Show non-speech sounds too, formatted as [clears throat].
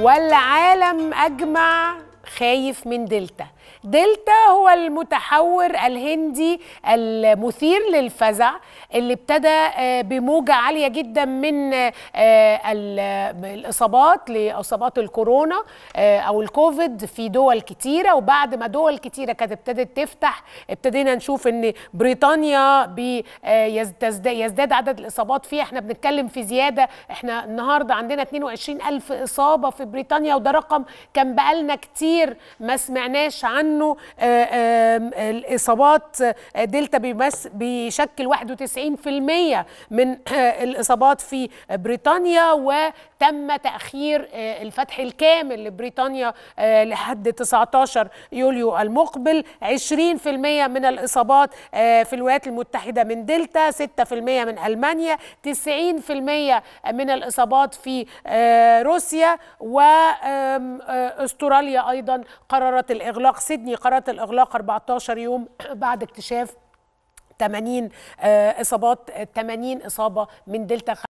والعالم أجمع خايف من دلتا دلتا هو المتحور الهندي المثير للفزع اللي ابتدى آه، بموجة عالية جدا من آه، الإصابات لإصابات الكورونا آه، أو الكوفيد في دول كتيرة وبعد ما دول كتيرة كانت ابتدت تفتح ابتدينا نشوف أن بريطانيا يزداد عدد الإصابات فيها احنا بنتكلم في زيادة احنا النهاردة عندنا 22 ألف إصابة في بريطانيا وده رقم كان بقالنا كتير كتير ما سمعناش عنه آه، الاصابات آه، دلتا بيشكل 91% من آه، الاصابات في بريطانيا وتم تاخير الفتح الكامل لبريطانيا لحد 19 يوليو المقبل 20% من الاصابات في الولايات المتحده من دلتا 6% من المانيا 90% من الاصابات في روسيا واستراليا ايضا أيضا قررت الإغلاق سيدني قررت الإغلاق 14 يوم [clears throat] بعد اكتشاف 80 آه، إصابات 80 إصابة من دلتا